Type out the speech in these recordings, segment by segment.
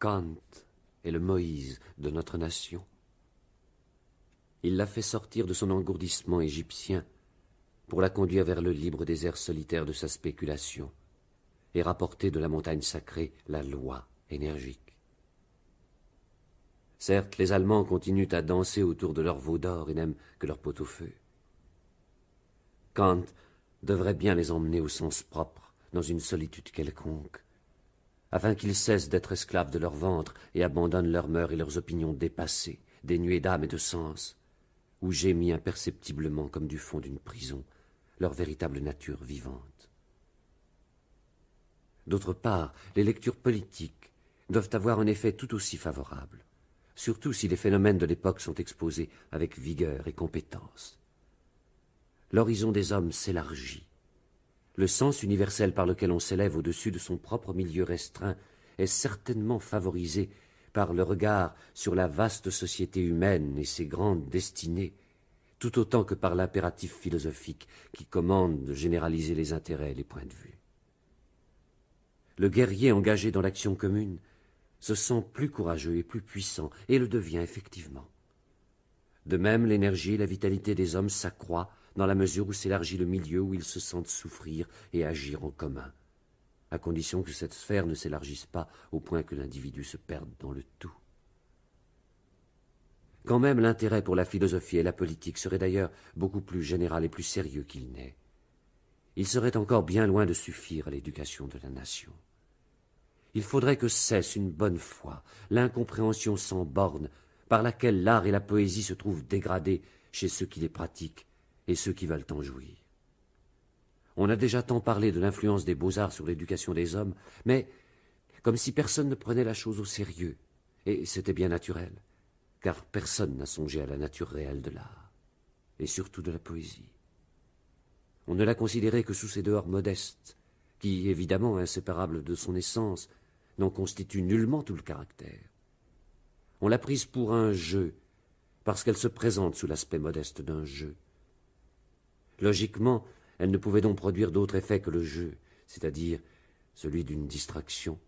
Kant est le Moïse de notre nation. Il l'a fait sortir de son engourdissement égyptien pour la conduire vers le libre désert solitaire de sa spéculation et rapporter de la montagne sacrée la loi énergique. Certes, les Allemands continuent à danser autour de leur veau d'or et n'aiment que leur pot au feu. Kant devrait bien les emmener au sens propre, dans une solitude quelconque, afin qu'ils cessent d'être esclaves de leur ventre et abandonnent leurs mœurs et leurs opinions dépassées, dénuées d'âme et de sens, où gémit imperceptiblement comme du fond d'une prison leur véritable nature vivante. D'autre part, les lectures politiques doivent avoir un effet tout aussi favorable, surtout si les phénomènes de l'époque sont exposés avec vigueur et compétence. L'horizon des hommes s'élargit, le sens universel par lequel on s'élève au-dessus de son propre milieu restreint est certainement favorisé par le regard sur la vaste société humaine et ses grandes destinées, tout autant que par l'impératif philosophique qui commande de généraliser les intérêts et les points de vue. Le guerrier engagé dans l'action commune se sent plus courageux et plus puissant, et le devient effectivement. De même, l'énergie et la vitalité des hommes s'accroît dans la mesure où s'élargit le milieu où ils se sentent souffrir et agir en commun, à condition que cette sphère ne s'élargisse pas au point que l'individu se perde dans le tout. Quand même l'intérêt pour la philosophie et la politique serait d'ailleurs beaucoup plus général et plus sérieux qu'il n'est. Il serait encore bien loin de suffire à l'éducation de la nation. Il faudrait que cesse une bonne foi l'incompréhension sans borne par laquelle l'art et la poésie se trouvent dégradés chez ceux qui les pratiquent et ceux qui valent en jouir. On a déjà tant parlé de l'influence des beaux-arts sur l'éducation des hommes, mais comme si personne ne prenait la chose au sérieux, et c'était bien naturel, car personne n'a songé à la nature réelle de l'art, et surtout de la poésie. On ne l'a considérée que sous ses dehors modestes, qui, évidemment inséparables de son essence, n'en constituent nullement tout le caractère. On l'a prise pour un jeu, parce qu'elle se présente sous l'aspect modeste d'un jeu, Logiquement, elle ne pouvait donc produire d'autre effet que le jeu, c'est-à-dire celui d'une distraction,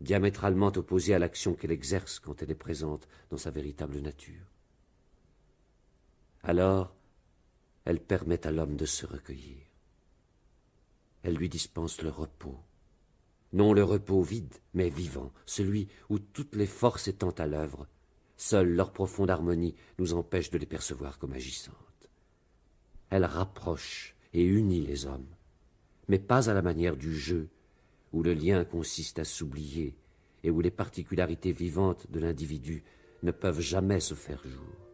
diamétralement opposée à l'action qu'elle exerce quand elle est présente dans sa véritable nature. Alors, elle permet à l'homme de se recueillir. Elle lui dispense le repos. Non le repos vide, mais vivant, celui où toutes les forces étant à l'œuvre, seule leur profonde harmonie nous empêche de les percevoir comme agissantes. Elle rapproche et unit les hommes, mais pas à la manière du jeu, où le lien consiste à s'oublier et où les particularités vivantes de l'individu ne peuvent jamais se faire jour.